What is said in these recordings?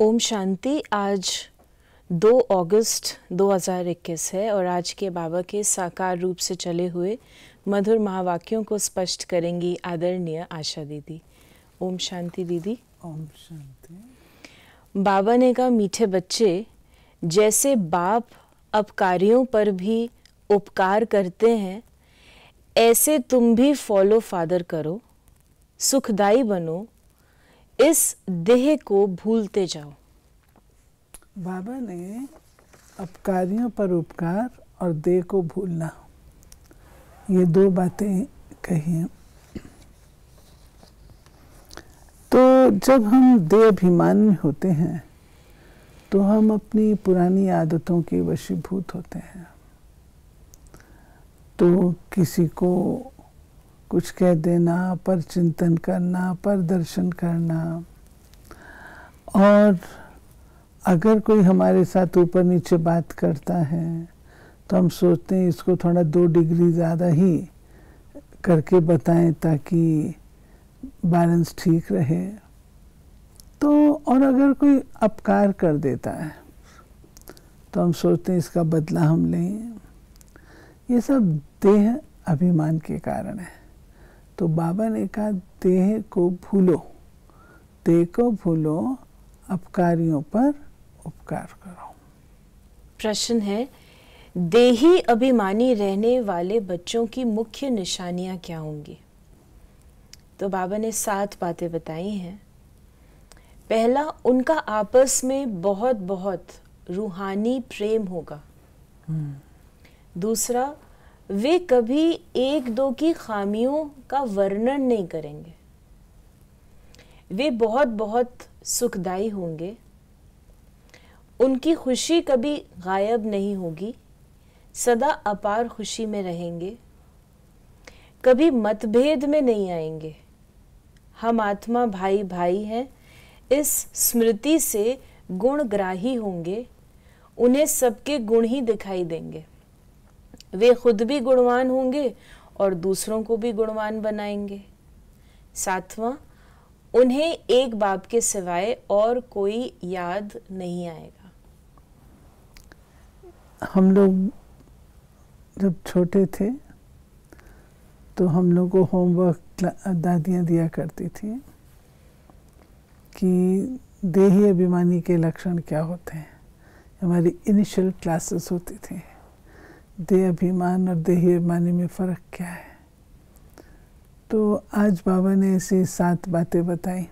ओम शांति आज 2 अगस्त 2021 है और आज के बाबा के साकार रूप से चले हुए मधुर महावाक्यों को स्पष्ट करेंगी आदरणीय आशा दीदी ओम शांति दीदी ओम शांति बाबा ने कहा मीठे बच्चे जैसे बाप अपकारियों पर भी उपकार करते हैं ऐसे तुम भी फॉलो फादर करो सुखदाई बनो इस देह को भूलते जाओ बाबा ने अपकारियों पर उपकार और देह को भूलना ये दो बातें कही हैं तो जब हम देह अभिमान में होते हैं तो हम अपनी पुरानी आदतों के वशीभूत होते हैं तो किसी को कुछ कह देना पर चिंतन करना पर दर्शन करना और अगर कोई हमारे साथ ऊपर नीचे बात करता है तो हम सोचते हैं इसको थोड़ा दो डिग्री ज़्यादा ही करके बताएं ताकि बैलेंस ठीक रहे तो और अगर कोई अपकार कर देता है तो हम सोचते हैं इसका बदला हम लें ये सब देह अभिमान के कारण है तो बाबा ने कहा देह को भूलो देह को भूलो अपकारियों पर उपकार करो प्रश्न है देही अभिमानी रहने वाले बच्चों की मुख्य निशानियां क्या होंगी तो बाबा ने सात बातें बताई हैं पहला उनका आपस में बहुत बहुत रूहानी प्रेम होगा दूसरा वे कभी एक दो की खामियों का वर्णन नहीं करेंगे वे बहुत बहुत सुखदाई होंगे उनकी खुशी कभी गायब नहीं होगी सदा अपार खुशी में रहेंगे कभी मतभेद में नहीं आएंगे हम आत्मा भाई भाई हैं इस स्मृति से गुणग्राही होंगे उन्हें सबके गुण ही दिखाई देंगे वे खुद भी गुणवान होंगे और दूसरों को भी गुणवान बनाएंगे सातवां उन्हें एक बाप के सिवाय और कोई याद नहीं आएगा हम लोग जब छोटे थे तो हम लोग को होमवर्क दादियाँ दिया करती थी कि देही अभिमानी के लक्षण क्या होते हैं हमारी इनिशियल क्लासेस होती थी देह अभिमान और देही अभिमानी में फ़र्क क्या है तो आज बाबा ने ऐसी सात बातें बताई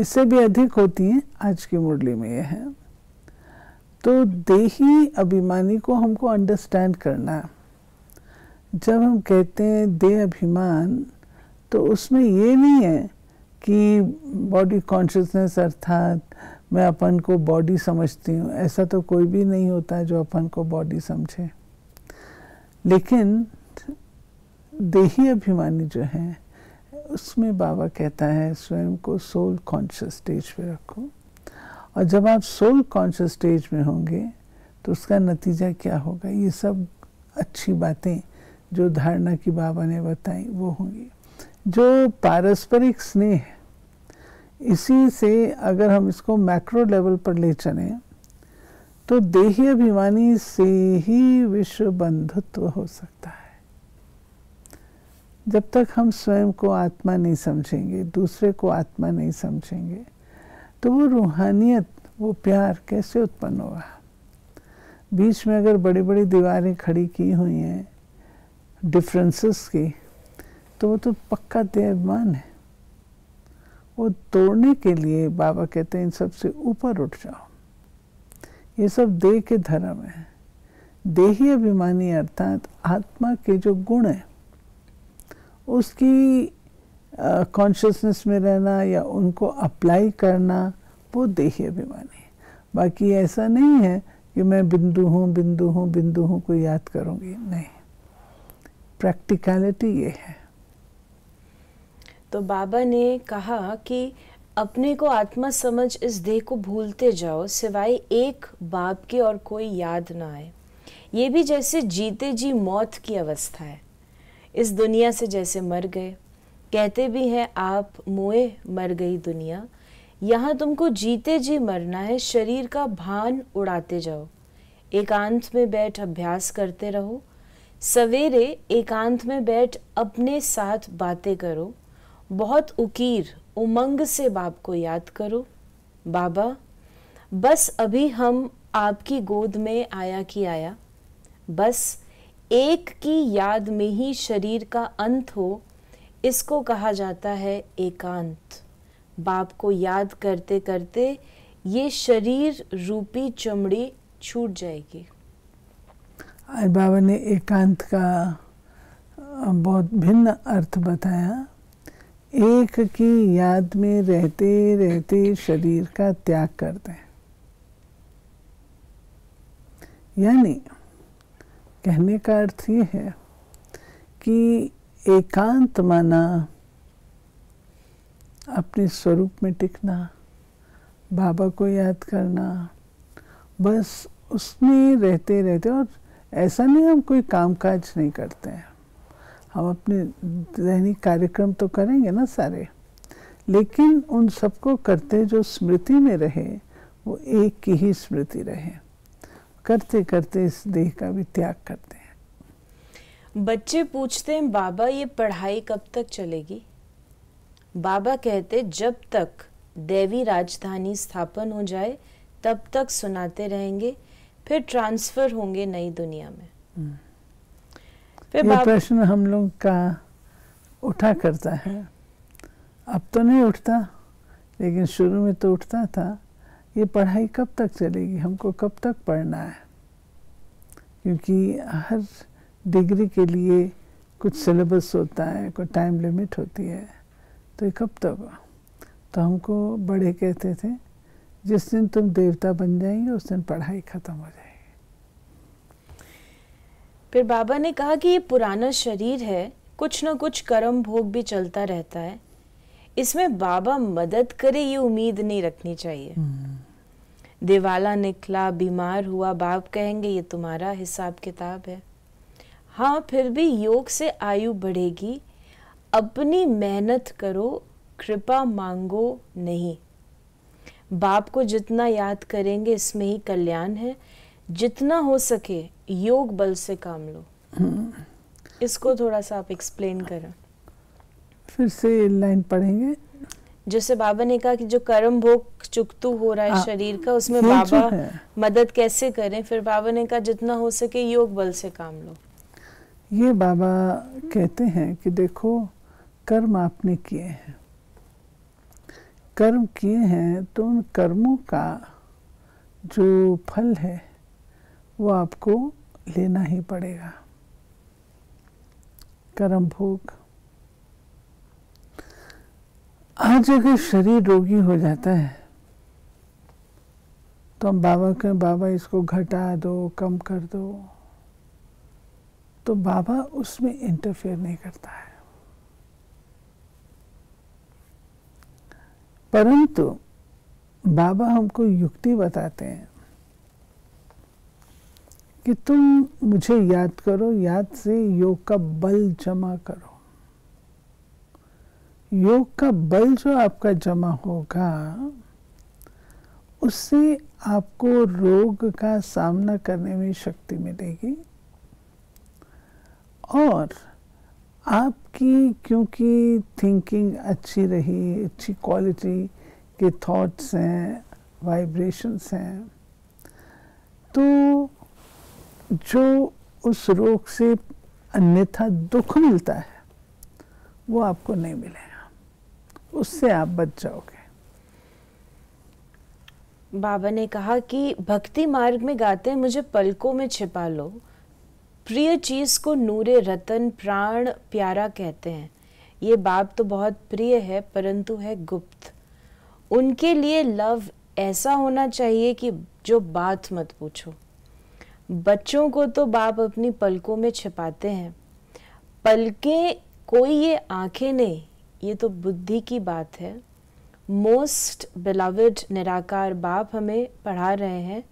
इससे भी अधिक होती हैं आज की मुरली में यह है तो देही अभिमानी को हमको अंडरस्टैंड करना जब हम कहते हैं देह अभिमान तो उसमें ये नहीं है कि बॉडी कॉन्शियसनेस अर्थात मैं अपन को बॉडी समझती हूँ ऐसा तो कोई भी नहीं होता है जो अपन को बॉडी समझे लेकिन देही अभिमानी जो है उसमें बाबा कहता है स्वयं को सोल कॉन्शियस स्टेज पे रखो और जब आप सोल कॉन्शियस स्टेज में होंगे तो उसका नतीजा क्या होगा ये सब अच्छी बातें जो धारणा की बाबा ने बताई वो होंगी जो पारस्परिक स्नेह इसी से अगर हम इसको मैक्रो लेवल पर ले चले तो देही अभिमानी से ही विश्व बंधुत्व हो सकता है जब तक हम स्वयं को आत्मा नहीं समझेंगे दूसरे को आत्मा नहीं समझेंगे तो वो रूहानियत वो प्यार कैसे उत्पन्न होगा बीच में अगर बड़ी बड़ी दीवारें खड़ी की हुई हैं डिफरेंसेस की तो वो तो पक्का देवमान है वो तोड़ने के लिए बाबा कहते हैं इन सब से ऊपर उठ जाओ ये सब देह के धर्म है देही अभिमानी अर्थात आत्मा के जो गुण है उसकी कॉन्शियसनेस में रहना या उनको अप्लाई करना वो देही अभिमानी है बाकी ऐसा नहीं है कि मैं बिंदु हूँ बिंदु हूँ बिंदु हूँ को याद करूँगी नहीं प्रैक्टिकलिटी ये है तो बाबा ने कहा कि अपने को आत्मा समझ इस देह को भूलते जाओ सिवाय एक बाप के और कोई याद ना आए ये भी जैसे जीते जी मौत की अवस्था है इस दुनिया से जैसे मर गए कहते भी हैं आप मोए मर गई दुनिया यहाँ तुमको जीते जी मरना है शरीर का भान उड़ाते जाओ एकांत में बैठ अभ्यास करते रहो सवेरे एकांत में बैठ अपने साथ बातें करो बहुत उकीर उमंग से बाप को याद करो बाबा बस अभी हम आपकी गोद में आया कि आया बस एक की याद में ही शरीर का अंत हो इसको कहा जाता है एकांत बाप को याद करते करते ये शरीर रूपी चमड़ी छूट जाएगी आज बाबा ने एकांत का बहुत भिन्न अर्थ बताया एक की याद में रहते रहते शरीर का त्याग कर दें यानी कहने का अर्थ ये है कि एकांत माना अपने स्वरूप में टिकना बाबा को याद करना बस उसमें रहते रहते और ऐसा नहीं हम कोई कामकाज नहीं करते हैं हम अपने दैनिक कार्यक्रम तो करेंगे ना सारे लेकिन उन सबको करते जो स्मृति में रहे वो एक की ही स्मृति रहे करते करते इस देह का भी त्याग करते हैं बच्चे पूछते हैं बाबा ये पढ़ाई कब तक चलेगी बाबा कहते जब तक देवी राजधानी स्थापन हो जाए तब तक सुनाते रहेंगे फिर ट्रांसफर होंगे नई दुनिया में hmm. ये प्रश्न हम लोग का उठा करता है अब तो नहीं उठता लेकिन शुरू में तो उठता था ये पढ़ाई कब तक चलेगी हमको कब तक पढ़ना है क्योंकि हर डिग्री के लिए कुछ सिलेबस होता है कोई टाइम लिमिट होती है तो ये कब तक तो हमको बड़े कहते थे जिस दिन तुम देवता बन जाएंगे उस दिन पढ़ाई ख़त्म हो जाएगी फिर बाबा ने कहा कि ये पुराना शरीर है कुछ न कुछ कर्म भोग भी चलता रहता है इसमें बाबा मदद करे ये उम्मीद नहीं रखनी चाहिए hmm. हम्म। दिवाला निकला बीमार हुआ बाप कहेंगे ये तुम्हारा हिसाब किताब है हाँ फिर भी योग से आयु बढ़ेगी अपनी मेहनत करो कृपा मांगो नहीं बाप को जितना याद करेंगे इसमें ही कल्याण है जितना हो सके योग बल से काम लो हम्म। इसको थोड़ा सा आप एक्सप्लेन करें फिर से लाइन पढ़ेंगे जैसे बाबा ने कहा कि जो कर्म भोग चुकतु हो रहा है आ, हाँ। शरीर का उसमें बाबा मदद कैसे करें फिर बाबा ने कहा जितना हो सके योग बल से काम लो ये बाबा कहते हैं कि देखो कर्म आपने किए हैं कर्म किए हैं तो उन कर्मों का जो फल है वो आपको लेना ही पड़ेगा कर्म भोग आज अगर शरीर रोगी हो जाता है तो हम बाबा कहें बाबा इसको घटा दो कम कर दो तो बाबा उसमें इंटरफेयर नहीं करता है परंतु बाबा हमको युक्ति बताते हैं कि तुम मुझे याद करो याद से योग का बल जमा करो योग का बल जो आपका जमा होगा उससे आपको रोग का सामना करने में शक्ति मिलेगी और आपकी क्योंकि थिंकिंग अच्छी रही अच्छी क्वालिटी के थॉट्स हैं वाइब्रेशंस हैं तो जो उस रोग से अन्यथा दुख मिलता है वो आपको नहीं मिलेगा उससे आप बच जाओगे बाबा ने कहा कि भक्ति मार्ग में गाते हैं मुझे पलकों में छिपा लो प्रिय चीज को नूरे रतन प्राण प्यारा कहते हैं ये बाप तो बहुत प्रिय है परंतु है गुप्त उनके लिए लव ऐसा होना चाहिए कि जो बात मत पूछो बच्चों को तो बाप अपनी पलकों में छिपाते हैं पलकें कोई ये आंखें नहीं ये तो बुद्धि की बात है मोस्ट बिलावड निराकार बाप हमें पढ़ा रहे हैं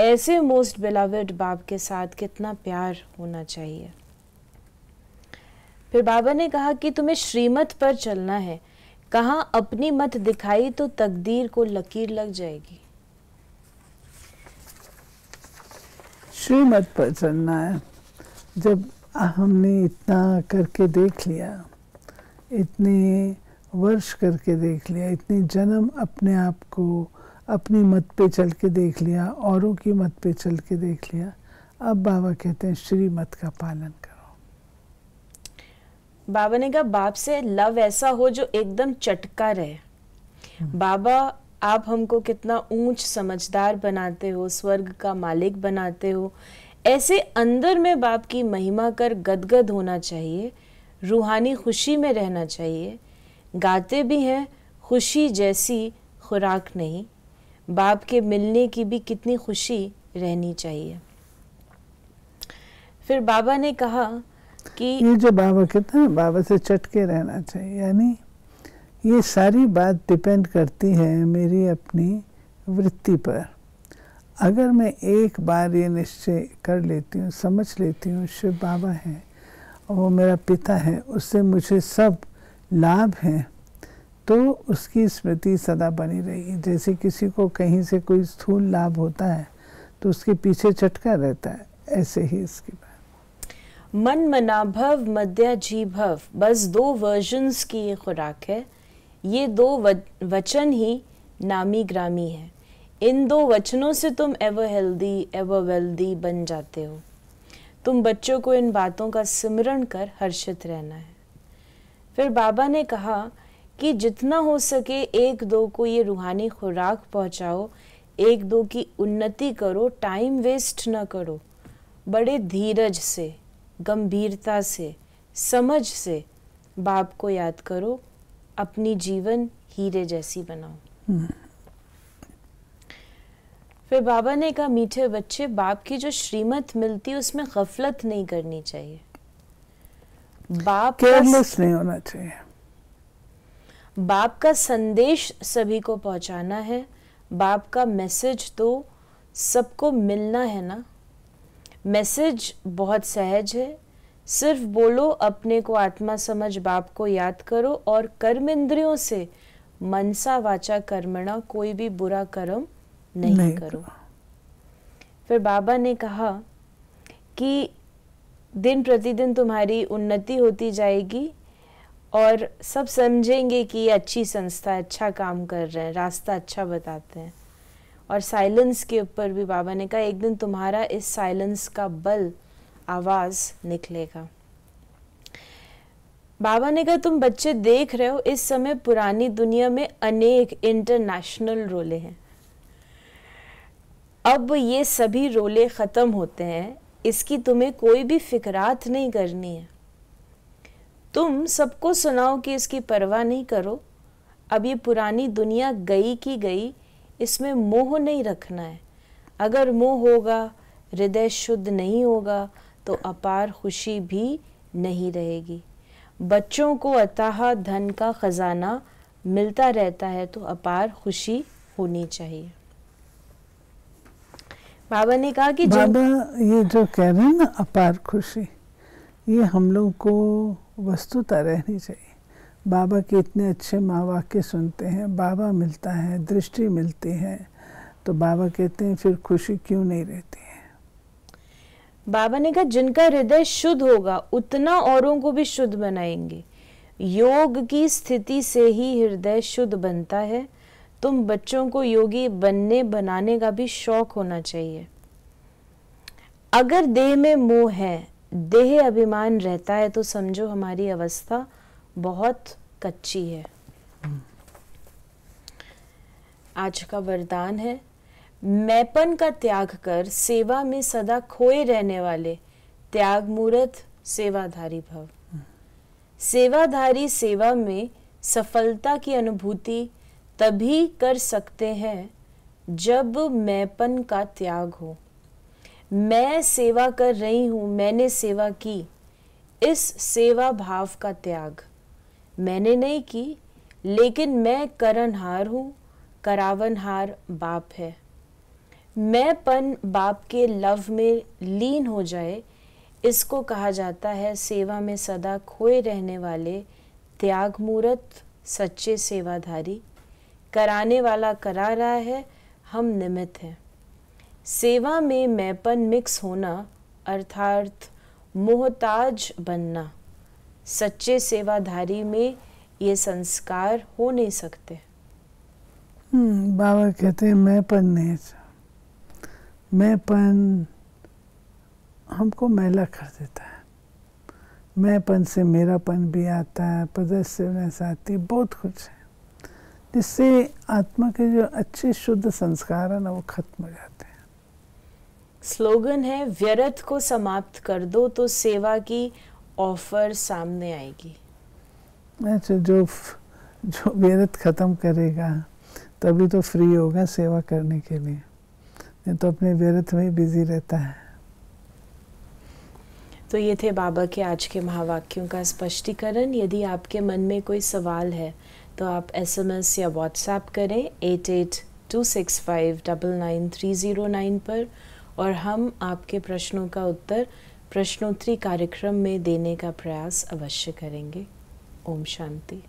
ऐसे मोस्ट बिलावड बाप के साथ कितना प्यार होना चाहिए फिर बाबा ने कहा कि तुम्हें श्रीमत पर चलना है कहा अपनी मत दिखाई तो तकदीर को लकीर लग जाएगी श्रीमद पर चलना है जब हमने इतना करके देख लिया इतने वर्ष करके देख लिया इतने जन्म अपने आप को अपनी मत पे चल के देख लिया औरों की मत पे चल के देख लिया अब बाबा कहते हैं श्रीमत का पालन करो बाबा ने कहा बाप से लव ऐसा हो जो एकदम चटका रहे हम्म। बाबा आप हमको कितना ऊंच समझदार बनाते हो स्वर्ग का मालिक बनाते हो ऐसे अंदर में बाप की महिमा कर गदगद होना चाहिए रूहानी खुशी में रहना चाहिए गाते भी हैं खुशी जैसी खुराक नहीं बाप के मिलने की भी कितनी खुशी रहनी चाहिए फिर बाबा ने कहा कि ये जो बाबा कहते हैं बाबा से चटके रहना चाहिए यानी ये सारी बात डिपेंड करती है मेरी अपनी वृत्ति पर अगर मैं एक बार ये निश्चय कर लेती हूँ समझ लेती हूँ शिव बाबा हैं और वो मेरा पिता है उससे मुझे सब लाभ हैं तो उसकी स्मृति सदा बनी रहेगी जैसे किसी को कहीं से कोई स्थूल लाभ होता है तो उसके पीछे चटका रहता है ऐसे ही इसकी बात मन मनाभव मध्य जी भव बस दो वर्जन्स की ये खुराक है ये दो वचन ही नामी ग्रामी है इन दो वचनों से तुम एवर हेल्दी एवर वेल्दी बन जाते हो तुम बच्चों को इन बातों का सिमरण कर हर्षित रहना है फिर बाबा ने कहा कि जितना हो सके एक दो को ये रूहानी खुराक पहुंचाओ एक दो की उन्नति करो टाइम वेस्ट ना करो बड़े धीरज से गंभीरता से समझ से बाप को याद करो अपनी जीवन हीरे जैसी बनाओ हम्म। फिर बाबा ने कहा मीठे बच्चे बाप की जो श्रीमत मिलती है उसमें गफलत नहीं करनी चाहिए बाप केयरलेस नहीं होना चाहिए बाप का संदेश सभी को पहुंचाना है बाप का मैसेज तो सबको मिलना है ना मैसेज बहुत सहज है सिर्फ बोलो अपने को आत्मा समझ बाप को याद करो और कर्म इंद्रियों से मनसा वाचा कर्मणा कोई भी बुरा कर्म नहीं, नहीं करो फिर बाबा ने कहा कि दिन प्रतिदिन तुम्हारी उन्नति होती जाएगी और सब समझेंगे कि ये अच्छी संस्था अच्छा काम कर रहे हैं रास्ता अच्छा बताते हैं और साइलेंस के ऊपर भी बाबा ने कहा एक दिन तुम्हारा इस साइलेंस का बल आवाज़ निकलेगा बाबा ने कहा तुम बच्चे देख रहे हो इस समय पुरानी दुनिया में अनेक इंटरनेशनल रोले हैं अब ये सभी रोले ख़त्म होते हैं इसकी तुम्हें कोई भी फिक्रात नहीं करनी है तुम सबको सुनाओ कि इसकी परवाह नहीं करो अब ये पुरानी दुनिया गई की गई इसमें मोह नहीं रखना है अगर मोह होगा हृदय शुद्ध नहीं होगा तो अपार खुशी भी नहीं रहेगी बच्चों को अतः धन का ख़जाना मिलता रहता है तो अपार खुशी होनी चाहिए बाबा ने कहा कि बाबा ये जो कह रहे हैं ना अपार खुशी ये हम लोग को वस्तुता रहनी चाहिए बाबा के इतने अच्छे माँ वाक्य सुनते हैं बाबा मिलता है दृष्टि मिलती है तो बाबा कहते हैं फिर खुशी क्यों नहीं रहती बाबा ने कहा जिनका हृदय शुद्ध होगा उतना औरों को भी शुद्ध बनाएंगे योग की स्थिति से ही हृदय शुद्ध बनता है तुम बच्चों को योगी बनने बनाने का भी शौक होना चाहिए अगर देह में मोह है देह अभिमान रहता है तो समझो हमारी अवस्था बहुत कच्ची है हम्म। आज का वरदान है मैपन का त्याग कर सेवा में सदा खोए रहने वाले त्याग मूर्त सेवाधारी भव सेवाधारी सेवा में सफलता की अनुभूति तभी कर सकते हैं जब मैपन का त्याग हो मैं सेवा कर रही हूँ मैंने सेवा की इस सेवा भाव का त्याग मैंने नहीं की लेकिन मैं करणहार हूँ करावनहार बाप है मैंपन बाप के लव में लीन हो जाए इसको कहा जाता है सेवा में सदा खोए रहने वाले त्याग मूर्त सच्चे सेवाधारी कराने वाला करा रहा है हम निमित हैं सेवा में मैपन मिक्स होना अर्थात मोहताज बनना सच्चे सेवाधारी में ये संस्कार हो नहीं सकते हम्म, बाबा कहते हैं मैपन नहीं अच्छा। मैंपन हमको मैला कर देता है मैंपन से मेरापन भी आता है पदस्यवनस आती है बहुत कुछ है जिससे आत्मा के जो अच्छे शुद्ध संस्कार है ना वो खत्म हो जाते हैं स्लोगन है व्यर्थ को समाप्त कर दो तो सेवा की ऑफर सामने आएगी अच्छा जो जो व्यर्थ खत्म करेगा तभी तो फ्री होगा सेवा करने के लिए नहीं तो अपने व्यर्थ में बिजी रहता है तो ये थे बाबा के आज के महावाक्यों का स्पष्टीकरण यदि आपके मन में कोई सवाल है तो आप एसएमएस या व्हाट्सएप करें eight eight two six five double nine three zero nine पर और हम आपके प्रश्नों का उत्तर प्रश्नोत्तरी कार्यक्रम में देने का प्रयास अवश्य करेंगे ओम शांति